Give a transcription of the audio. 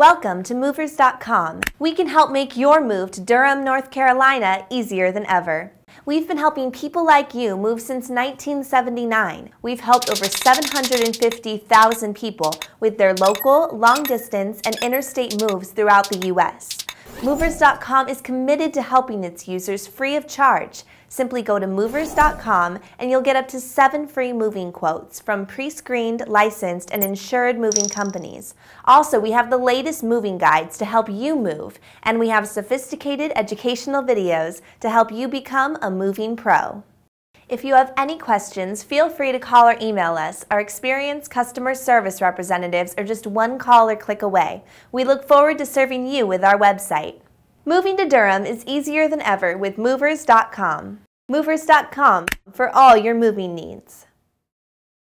Welcome to Movers.com. We can help make your move to Durham, North Carolina easier than ever. We've been helping people like you move since 1979. We've helped over 750,000 people with their local, long distance, and interstate moves throughout the U.S. Movers.com is committed to helping its users free of charge. Simply go to movers.com and you'll get up to seven free moving quotes from pre screened, licensed, and insured moving companies. Also, we have the latest moving guides to help you move, and we have sophisticated educational videos to help you become a moving pro. If you have any questions, feel free to call or email us. Our experienced customer service representatives are just one call or click away. We look forward to serving you with our website. Moving to Durham is easier than ever with Movers.com. Movers.com for all your moving needs.